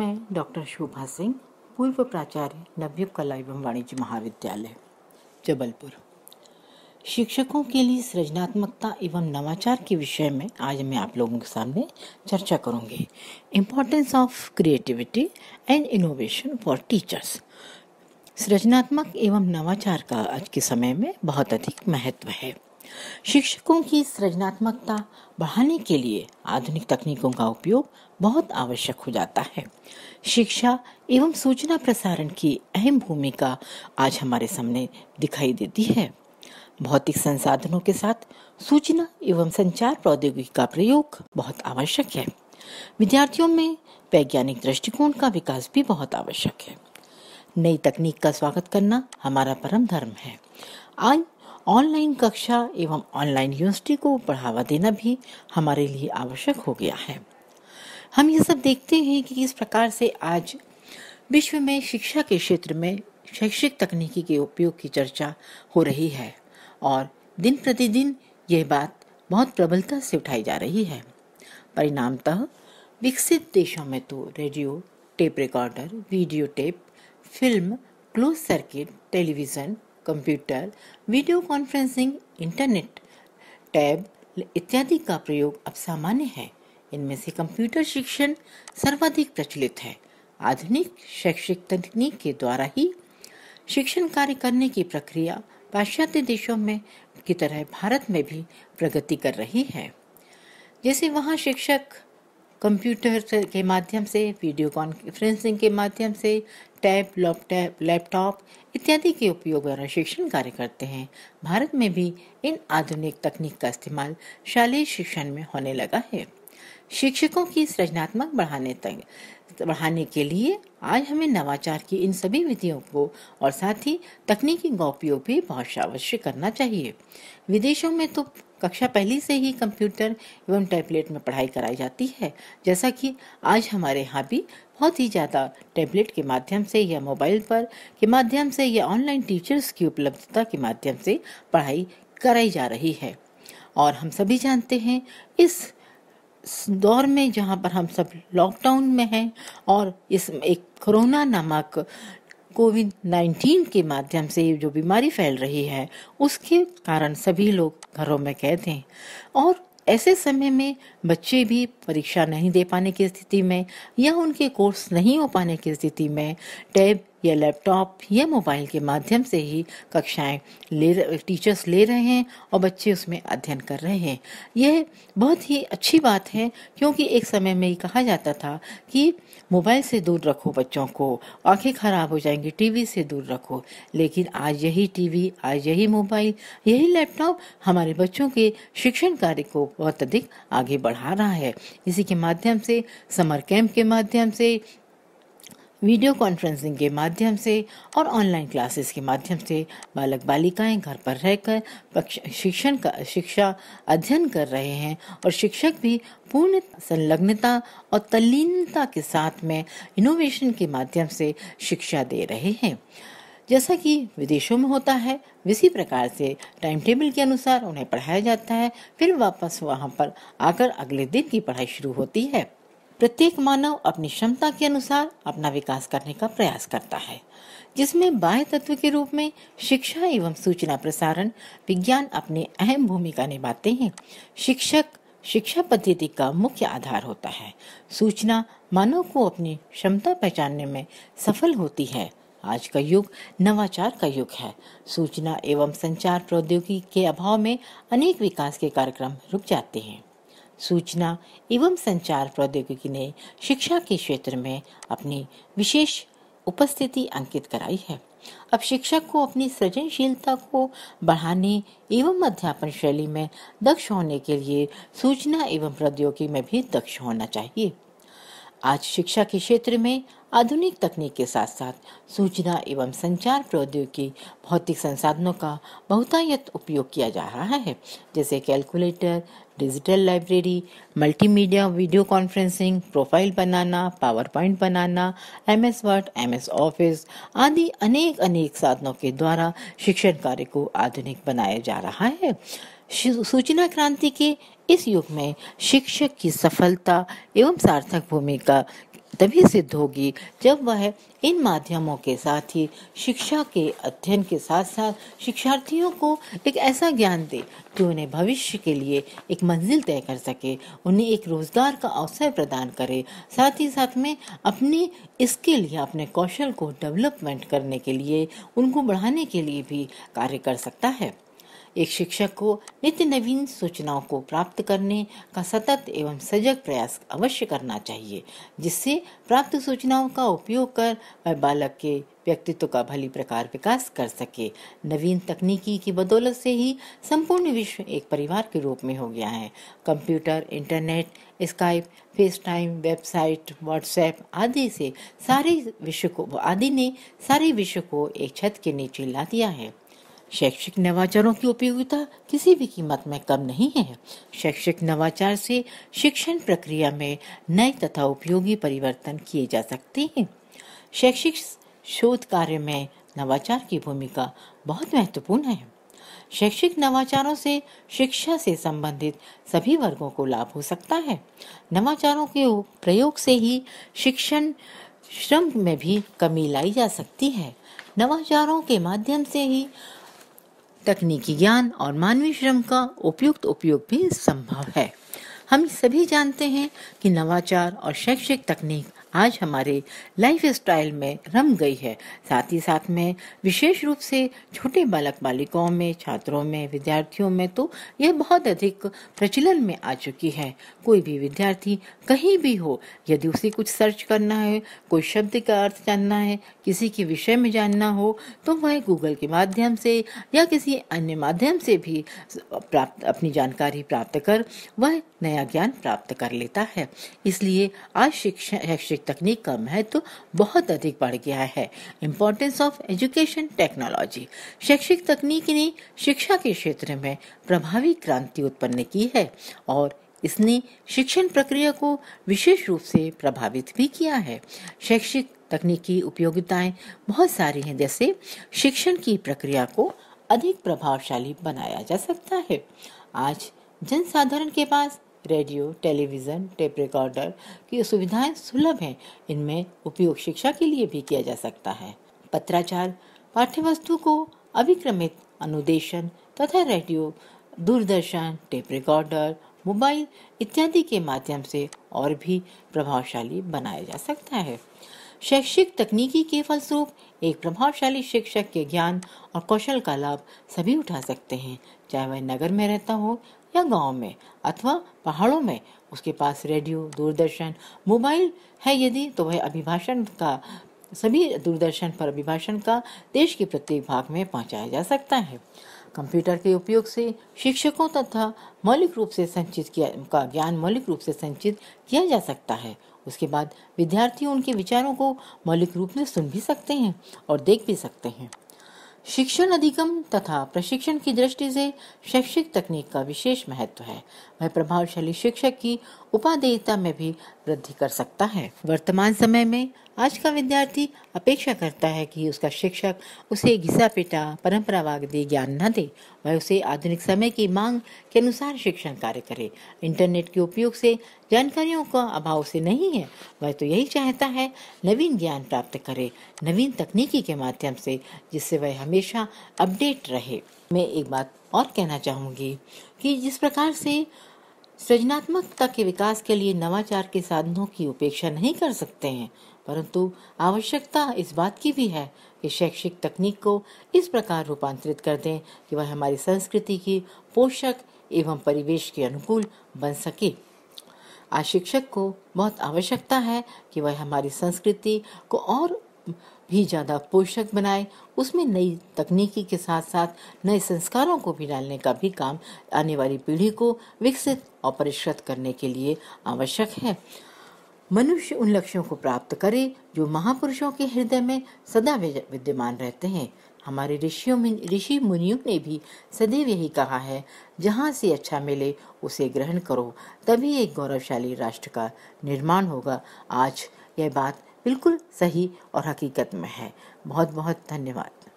मैं डॉक्टर शोभा सिंह पूर्व प्राचार्य नवयुग कला एवं वाणिज्य महाविद्यालय जबलपुर शिक्षकों के लिए सृजनात्मकता एवं नवाचार के विषय में आज मैं आप लोगों के सामने चर्चा करूंगी importance of creativity and innovation for teachers सृजनात्मक एवं नवाचार का आज के समय में बहुत अधिक महत्व है शिक्षकों की सृजनात्मकता बढ़ाने के लिए आधुनिक तकनीकों का उपयोग बहुत आवश्यक हो जाता है शिक्षा एवं सूचना प्रसारण की अहम भूमिका आज हमारे सामने दिखाई देती है भौतिक संसाधनों के साथ सूचना एवं संचार प्रौद्योगिकी का प्रयोग बहुत आवश्यक है विद्यार्थियों में वैज्ञानिक दृष्टिकोण का विकास भी बहुत आवश्यक है नई तकनीक का स्वागत करना हमारा परम धर्म है आज ऑनलाइन कक्षा एवं ऑनलाइन यूनिवर्सिटी को बढ़ावा देना भी हमारे लिए आवश्यक हो गया है हम ये सब देखते हैं कि किस प्रकार से आज विश्व में शिक्षा के क्षेत्र में शैक्षिक तकनीकी के उपयोग की चर्चा हो रही है और दिन प्रतिदिन यह बात बहुत प्रबलता से उठाई जा रही है परिणामतः विकसित देशों में तो radio tape recorder video tape film close circuit television computer video conferencing internet tab इत्यादि का प्रयोग अब सामान्य है इनमें से कंप्यूटर शिक्षण सर्वाधिक प्रचलित है आधुनिक शैक्षिक तकनीक के द्वारा ही शिक्षण कार्य करने की प्रक्रिया पाश्चात्य देशों में की तरह भारत में भी प्रगति कर रही है जैसे वहाँ शिक्षक कंप्यूटर के माध्यम से वीडियो कॉन्फ्रेंसिंग के माध्यम से टैब लैपटॉप लैपटॉप इत्यादि के उपयोग द्वारा शिक्षण कार्य करते हैं भारत में भी इन आधुनिक तकनीक का इस्तेमाल शालेय शिक्षण में होने लगा है शिक्षकों की सृजनात्मक बढ़ाने तक बढ़ाने के लिए आज हमें नवाचार की इन सभी विधियों को और साथ ही तकनीकी गोपियों भी बहुत अवश्य करना चाहिए विदेशों में तो कक्षा पहली से ही कंप्यूटर एवं टैबलेट में पढ़ाई कराई जाती है जैसा कि आज हमारे यहाँ भी बहुत ही ज़्यादा टैबलेट के माध्यम से या मोबाइल पर के माध्यम से या ऑनलाइन टीचर्स की उपलब्धता के माध्यम से पढ़ाई कराई जा रही है और हम सभी जानते हैं इस दौर में जहाँ पर हम सब लॉकडाउन में हैं और इस एक कोरोना नामक कोविड नाइन्टीन के माध्यम से जो बीमारी फैल रही है उसके कारण सभी लोग घरों में कैद हैं और ऐसे समय में बच्चे भी परीक्षा नहीं दे पाने की स्थिति में या उनके कोर्स नहीं हो पाने की स्थिति में टैब या लैपटॉप या मोबाइल के माध्यम से ही कक्षाएं ले टीचर्स ले रहे हैं और बच्चे उसमें अध्ययन कर रहे हैं यह बहुत ही अच्छी बात है क्योंकि एक समय में ये कहा जाता था कि मोबाइल से दूर रखो बच्चों को आंखें खराब हो जाएंगी टीवी से दूर रखो लेकिन आज यही टीवी आज यही मोबाइल यही लैपटॉप हमारे बच्चों के शिक्षण कार्य को बहुत अधिक आगे बढ़ बढ़ा रहा है इसी के माध्यम से समर कैंप के माध्यम से वीडियो कॉन्फ्रेंसिंग के माध्यम से और ऑनलाइन क्लासेस के माध्यम से बालक बालिकाएं घर पर रहकर शिक्षण का शिक्षा अध्ययन कर रहे हैं और शिक्षक भी पूर्ण संलग्नता और तल्लीनता के साथ में इनोवेशन के माध्यम से शिक्षा दे रहे हैं जैसा कि विदेशों में होता है इसी प्रकार से टाइम टेबल के अनुसार उन्हें पढ़ाया जाता है फिर वापस वहाँ पर आकर अगले दिन की पढ़ाई शुरू होती है प्रत्येक मानव अपनी क्षमता के अनुसार अपना विकास करने का प्रयास करता है जिसमें बाह्य तत्व के रूप में शिक्षा एवं सूचना प्रसारण विज्ञान अपनी अहम भूमिका निभाते हैं शिक्षक शिक्षा पद्धति का मुख्य आधार होता है सूचना मानव को अपनी क्षमता पहचानने में सफल होती है आज का युग नवाचार का युग है सूचना एवं संचार प्रौद्योगिकी के अभाव में अनेक विकास के कार्यक्रम रुक जाते हैं सूचना एवं संचार प्रौद्योगिकी ने शिक्षा के क्षेत्र में अपनी विशेष उपस्थिति अंकित कराई है अब शिक्षक को अपनी सृजनशीलता को बढ़ाने एवं अध्यापन शैली में दक्ष होने के लिए सूचना एवं प्रौद्योगिकी में भी दक्ष होना चाहिए आज शिक्षा के क्षेत्र में आधुनिक तकनीक के साथ साथ सूचना एवं संचार प्रौद्योगिकी भौतिक संसाधनों का बहुतायत उपयोग किया जा रहा है जैसे calculator digital library multimedia video conferencing profile बनाना पावर पॉइंट बनाना M S word M S office आदि अनेक अनेक साधनों के द्वारा शिक्षण कार्य को आधुनिक बनाया जा रहा है सूचना क्रांति के इस युग में शिक्षक की सफलता एवं सार्थक भूमिका तभी सिद्ध होगी जब वह इन माध्यमों के साथ ही शिक्षा के अध्ययन के साथ साथ शिक्षार्थियों को एक ऐसा ज्ञान दे जो उन्हें भविष्य के लिए एक मंजिल तय कर सके उन्हें एक रोजगार का अवसर प्रदान करे साथ ही साथ में अपने इसके लिए अपने कौशल को डेवलपमेंट करने के लिए उनको बढ़ाने के लिए भी कार्य कर सकता है एक शिक्षक को नित्य नवीन सूचनाओं को प्राप्त करने का सतत एवं सजग प्रयास अवश्य करना चाहिए जिससे प्राप्त सूचनाओं का उपयोग कर वह बालक के व्यक्तित्व का भली प्रकार विकास कर सके नवीन तकनीकी की बदौलत से ही संपूर्ण विश्व एक परिवार के रूप में हो गया है computer internet Skype FaceTime website WhatsApp आदि से सारे विश्व को आदि ने सारे विश्व को एक छत के नीचे ला दिया है शैक्षिक नवाचारों की उपयोगिता किसी भी कीमत में कम नहीं है शैक्षिक नवाचार से शिक्षण प्रक्रिया में नए तथा उपयोगी परिवर्तन किए जा सकते हैं शैक्षिक शोध कार्य में नवाचार की भूमिका बहुत महत्वपूर्ण है शैक्षिक नवाचारों से शिक्षा से संबंधित सभी वर्गों को लाभ हो सकता है नवाचारों के प्रयोग से ही शिक्षण श्रम में भी कमी लाई जा सकती है नवाचारों के माध्यम से ही तकनीकी ज्ञान और मानवीय श्रम का उपयुक्त उपयोग भी संभव है हम सभी जानते हैं कि नवाचार और शैक्षिक तकनीक आज हमारे लाइफ स्टाइल में रम गई है साथ ही साथ में विशेष रूप से छोटे बालक बालिकाओं में छात्रों में विद्यार्थियों में तो यह बहुत अधिक प्रचलन में आ चुकी है कोई भी विद्यार्थी कहीं भी हो यदि उसे कुछ सर्च करना है कोई शब्द का अर्थ जानना है किसी के विषय में जानना हो तो वह गूगल के माध्यम से या किसी अन्य माध्यम से भी प्राप्त अपनी जानकारी प्राप्त कर वह नया ज्ञान प्राप्त कर लेता है इसलिए आज शिक्षा एक तकनीक का महत्व तो बहुत अधिक बढ़ गया है इम्पोर्टेंस ऑफ एजुकेशन टेक्नोलॉजी शैक्षिक तकनीक ने शिक्षा के क्षेत्र में प्रभावी क्रांति उत्पन्न की है और इसने शिक्षण प्रक्रिया को विशेष रूप से प्रभावित भी किया है शैक्षिक तकनीकी उपयोगिताएं बहुत सारी हैं जैसे शिक्षण की प्रक्रिया को अधिक प्रभावशाली बनाया जा सकता है आज जनसाधारण के पास रेडियो टेलीविज़न टेप रिकॉर्डर की सुविधाएं सुलभ हैं इनमें उपयोग शिक्षा के लिए भी किया जा सकता है पत्राचार पाठ्य वस्तु को अभिक्रमित अनुदेशन तथा radio Doordarshan tape recorder mobile इत्यादि के माध्यम से और भी प्रभावशाली बनाया जा सकता है शैक्षिक तकनीकी के फलस्वरूप एक प्रभावशाली शिक्षक के ज्ञान और कौशल का लाभ सभी उठा सकते हैं चाहे वह नगर में रहता हो या गांव में अथवा पहाड़ों में उसके पास रेडियो दूरदर्शन मोबाइल है यदि तो वह अभिभाषण का सभी दूरदर्शन पर अभिभाषण का देश के प्रत्येक भाग में पहुंचाया जा सकता है कंप्यूटर के उपयोग से शिक्षकों तथा मौलिक रूप से संचित किया का ज्ञान मौलिक रूप से संचित किया जा सकता है उसके बाद विद्यार्थी उनके विचारों को मौलिक रूप में सुन भी सकते हैं और देख भी सकते हैं शिक्षण अधिगम तथा प्रशिक्षण की दृष्टि से शैक्षिक तकनीक का विशेष महत्व है वह प्रभावशाली शिक्षक की उपादेयता में भी वृद्धि कर सकता है वर्तमान समय में आज का विद्यार्थी अपेक्षा करता है कि उसका शिक्षक उसे घिसा पिटा परम्परावादी ज्ञान न दे वह उसे आधुनिक समय की मांग के अनुसार शिक्षण कार्य करे इंटरनेट के उपयोग से जानकारियों का अभाव उसे नहीं है वह तो यही चाहता है नवीन ज्ञान प्राप्त करे नवीन तकनीकी के माध्यम से जिससे वह हमेशा अपडेट रहे मैं एक बात और कहना चाहूँगी कि जिस प्रकार से सृजनात्मकता के विकास के लिए नवाचार के साधनों की उपेक्षा नहीं कर सकते हैं परंतु आवश्यकता इस बात की भी है कि शैक्षिक तकनीक को इस प्रकार रूपांतरित कर दें कि वह हमारी संस्कृति की पोषक एवं परिवेश के अनुकूल बन सके आज शिक्षक को बहुत आवश्यकता है कि वह हमारी संस्कृति को और भी ज़्यादा पोषक बनाए उसमें नई तकनीकी के साथ साथ नए संस्कारों को भी डालने का भी काम आने वाली पीढ़ी को विकसित और परिष्कृत करने के लिए आवश्यक है मनुष्य उन लक्ष्यों को प्राप्त करे जो महापुरुषों के हृदय में सदा विद्यमान रहते हैं हमारे ऋषियों में ऋषि मुनियों ने भी सदैव यही कहा है जहाँ से अच्छा मिले उसे ग्रहण करो तभी एक गौरवशाली राष्ट्र का निर्माण होगा आज यह बात बिल्कुल सही और हकीकत में है बहुत बहुत धन्यवाद